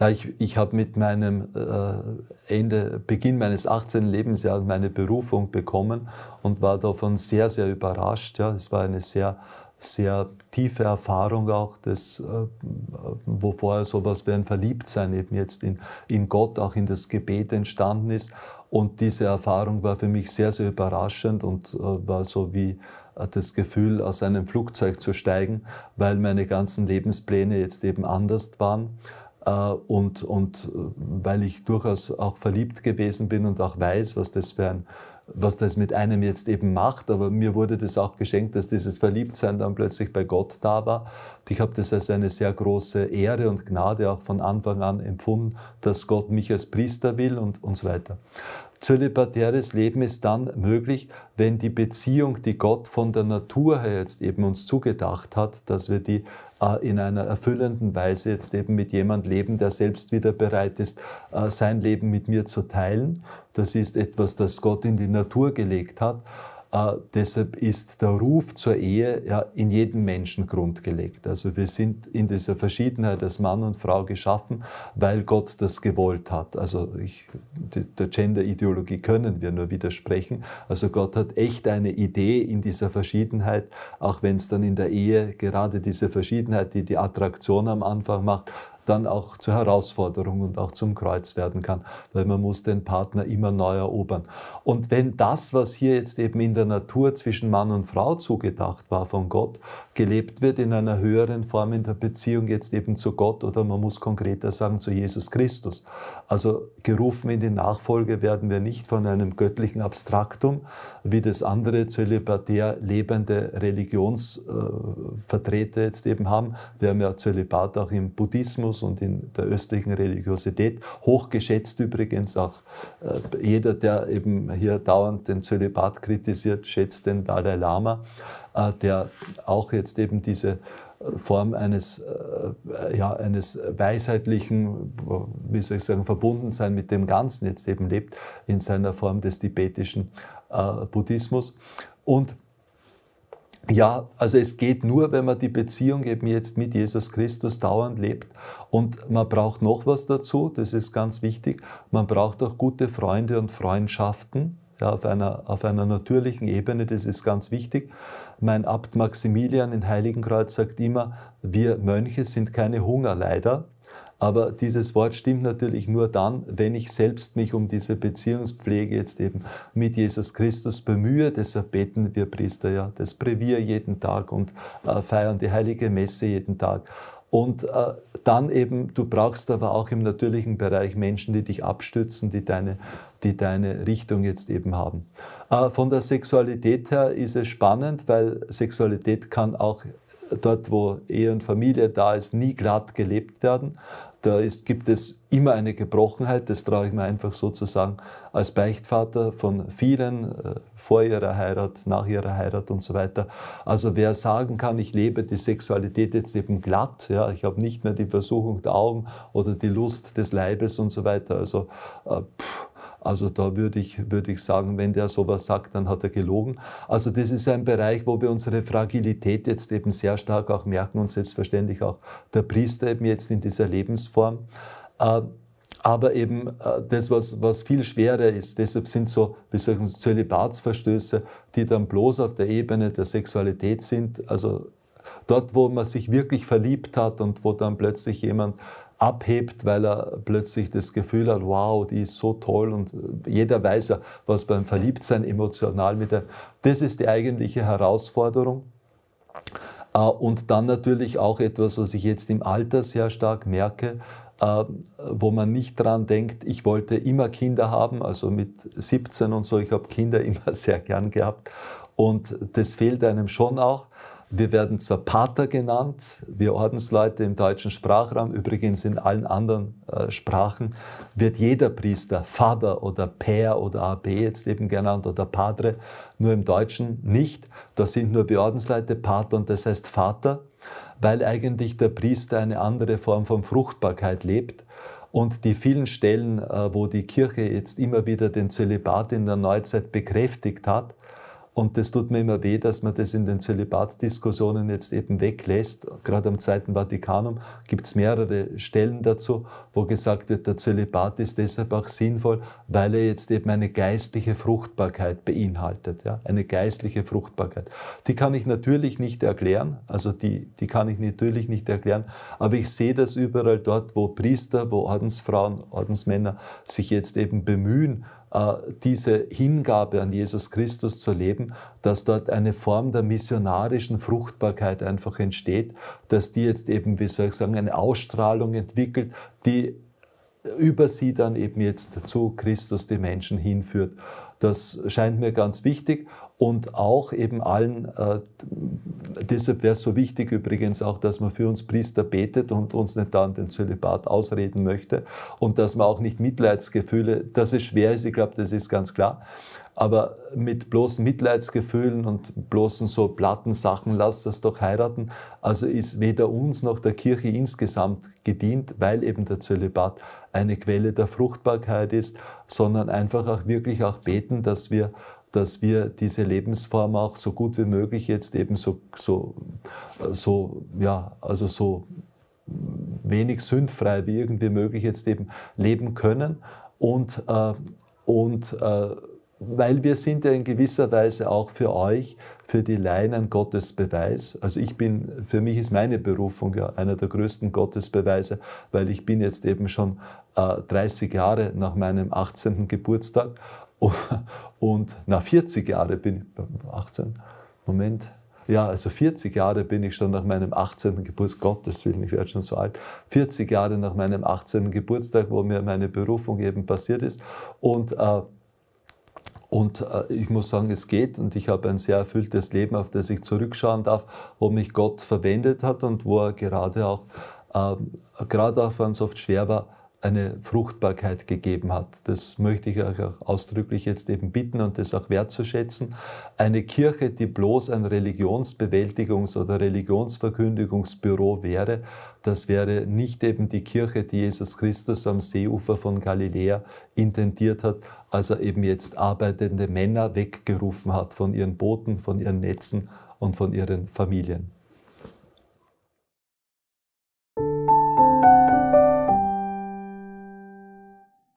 Ja, ich ich habe mit meinem äh, Ende, Beginn meines 18. Lebensjahres meine Berufung bekommen und war davon sehr, sehr überrascht. Ja, es war eine sehr sehr tiefe Erfahrung auch, das, äh, wo vorher sowas wie ein Verliebtsein eben jetzt in, in Gott, auch in das Gebet entstanden ist. Und diese Erfahrung war für mich sehr, sehr überraschend und äh, war so wie äh, das Gefühl, aus einem Flugzeug zu steigen, weil meine ganzen Lebenspläne jetzt eben anders waren. Äh, und, und äh, weil ich durchaus auch verliebt gewesen bin und auch weiß, was das für ein was das mit einem jetzt eben macht, aber mir wurde das auch geschenkt, dass dieses Verliebtsein dann plötzlich bei Gott da war. Und ich habe das als eine sehr große Ehre und Gnade auch von Anfang an empfunden, dass Gott mich als Priester will und, und so weiter. Zölibatäres Leben ist dann möglich, wenn die Beziehung, die Gott von der Natur her jetzt eben uns zugedacht hat, dass wir die äh, in einer erfüllenden Weise jetzt eben mit jemand leben, der selbst wieder bereit ist, äh, sein Leben mit mir zu teilen. Das ist etwas, das Gott in die Natur gelegt hat. Äh, deshalb ist der Ruf zur Ehe ja, in jedem Menschen grundgelegt. Also wir sind in dieser Verschiedenheit als Mann und Frau geschaffen, weil Gott das gewollt hat. Also ich, die, der Gender-Ideologie können wir nur widersprechen. Also Gott hat echt eine Idee in dieser Verschiedenheit, auch wenn es dann in der Ehe gerade diese Verschiedenheit, die die Attraktion am Anfang macht, dann auch zur Herausforderung und auch zum Kreuz werden kann, weil man muss den Partner immer neu erobern. Und wenn das, was hier jetzt eben in der Natur zwischen Mann und Frau zugedacht war von Gott, gelebt wird in einer höheren Form in der Beziehung jetzt eben zu Gott oder man muss konkreter sagen zu Jesus Christus. Also gerufen in die Nachfolge werden wir nicht von einem göttlichen Abstraktum, wie das andere zölibatär lebende Religionsvertreter jetzt eben haben. Wir haben ja Zölibat auch im Buddhismus Buddhismus und in der östlichen Religiosität. Hochgeschätzt übrigens auch äh, jeder, der eben hier dauernd den Zölibat kritisiert, schätzt den Dalai Lama, äh, der auch jetzt eben diese äh, Form eines, äh, ja, eines weisheitlichen, wie soll ich sagen, Verbundensein mit dem Ganzen jetzt eben lebt, in seiner Form des tibetischen äh, Buddhismus. Und ja, also es geht nur, wenn man die Beziehung eben jetzt mit Jesus Christus dauernd lebt. Und man braucht noch was dazu, das ist ganz wichtig. Man braucht auch gute Freunde und Freundschaften ja, auf, einer, auf einer natürlichen Ebene, das ist ganz wichtig. Mein Abt Maximilian in Heiligenkreuz sagt immer, wir Mönche sind keine Hungerleider. Aber dieses Wort stimmt natürlich nur dann, wenn ich selbst mich um diese Beziehungspflege jetzt eben mit Jesus Christus bemühe. Deshalb beten wir Priester ja das Brevier jeden Tag und äh, feiern die heilige Messe jeden Tag. Und äh, dann eben, du brauchst aber auch im natürlichen Bereich Menschen, die dich abstützen, die deine, die deine Richtung jetzt eben haben. Äh, von der Sexualität her ist es spannend, weil Sexualität kann auch dort, wo Ehe und Familie da ist, nie glatt gelebt werden. Da ist, gibt es immer eine Gebrochenheit, das traue ich mir einfach sozusagen als Beichtvater von vielen äh, vor ihrer Heirat, nach ihrer Heirat und so weiter. Also wer sagen kann, ich lebe die Sexualität jetzt eben glatt, ja, ich habe nicht mehr die Versuchung der Augen oder die Lust des Leibes und so weiter. Also äh, pff, also da würde ich, würde ich sagen, wenn der sowas sagt, dann hat er gelogen. Also das ist ein Bereich, wo wir unsere Fragilität jetzt eben sehr stark auch merken und selbstverständlich auch der Priester eben jetzt in dieser Lebensform. Äh, aber eben äh, das, was, was viel schwerer ist, deshalb sind so, wie sagen Zölibatsverstöße, die dann bloß auf der Ebene der Sexualität sind, also dort, wo man sich wirklich verliebt hat und wo dann plötzlich jemand abhebt, weil er plötzlich das Gefühl hat, wow, die ist so toll und äh, jeder weiß ja, was beim Verliebtsein emotional mit der. Das ist die eigentliche Herausforderung. Äh, und dann natürlich auch etwas, was ich jetzt im Alter sehr stark merke, äh, wo man nicht dran denkt, ich wollte immer Kinder haben, also mit 17 und so, ich habe Kinder immer sehr gern gehabt und das fehlt einem schon auch. Wir werden zwar Pater genannt, wir Ordensleute im deutschen Sprachraum, übrigens in allen anderen äh, Sprachen wird jeder Priester Vater oder Pär oder AB jetzt eben genannt oder Padre, nur im Deutschen nicht. Da sind nur wir Ordensleute Pater und das heißt Vater, weil eigentlich der Priester eine andere Form von Fruchtbarkeit lebt. Und die vielen Stellen, äh, wo die Kirche jetzt immer wieder den Zölibat in der Neuzeit bekräftigt hat, und das tut mir immer weh, dass man das in den Zölibatsdiskussionen jetzt eben weglässt. Gerade am Zweiten Vatikanum gibt es mehrere Stellen dazu, wo gesagt wird, der Zölibat ist deshalb auch sinnvoll, weil er jetzt eben eine geistliche Fruchtbarkeit beinhaltet. Ja? Eine geistliche Fruchtbarkeit. Die kann ich natürlich nicht erklären, also die, die kann ich natürlich nicht erklären, aber ich sehe das überall dort, wo Priester, wo Ordensfrauen, Ordensmänner sich jetzt eben bemühen, äh, diese Hingabe an Jesus Christus zu leben, dass dort eine Form der missionarischen Fruchtbarkeit einfach entsteht, dass die jetzt eben, wie soll ich sagen, eine Ausstrahlung entwickelt, die über sie dann eben jetzt zu Christus die Menschen hinführt. Das scheint mir ganz wichtig und auch eben allen äh, deshalb wäre es so wichtig übrigens auch, dass man für uns Priester betet und uns nicht dann den Zölibat ausreden möchte und dass man auch nicht Mitleidsgefühle, dass es schwer ist, ich glaube, das ist ganz klar, aber mit bloßen Mitleidsgefühlen und bloßen so platten Sachen, lasst das doch heiraten, also ist weder uns noch der Kirche insgesamt gedient, weil eben der Zölibat eine Quelle der Fruchtbarkeit ist, sondern einfach auch wirklich auch beten, dass wir dass wir diese Lebensform auch so gut wie möglich jetzt eben so, so, so ja, also so wenig sündfrei wie irgendwie möglich jetzt eben leben können und, äh, und äh, weil wir sind ja in gewisser Weise auch für euch, für die Leinen ein Gottesbeweis. Also ich bin, für mich ist meine Berufung ja einer der größten Gottesbeweise, weil ich bin jetzt eben schon äh, 30 Jahre nach meinem 18. Geburtstag und nach 40 Jahren bin ich 18, Moment, ja, also 40 Jahre bin ich schon nach meinem 18. Geburtstag, Gottes Willen, ich werde schon so alt, 40 Jahre nach meinem 18. Geburtstag, wo mir meine Berufung eben passiert ist. Und, äh, und äh, ich muss sagen, es geht und ich habe ein sehr erfülltes Leben, auf das ich zurückschauen darf, wo mich Gott verwendet hat und wo er gerade auch, äh, gerade auch wenn es oft schwer war, eine Fruchtbarkeit gegeben hat. Das möchte ich euch auch ausdrücklich jetzt eben bitten und das auch wertzuschätzen. Eine Kirche, die bloß ein Religionsbewältigungs- oder Religionsverkündigungsbüro wäre, das wäre nicht eben die Kirche, die Jesus Christus am Seeufer von Galiläa intendiert hat, als er eben jetzt arbeitende Männer weggerufen hat von ihren Booten, von ihren Netzen und von ihren Familien.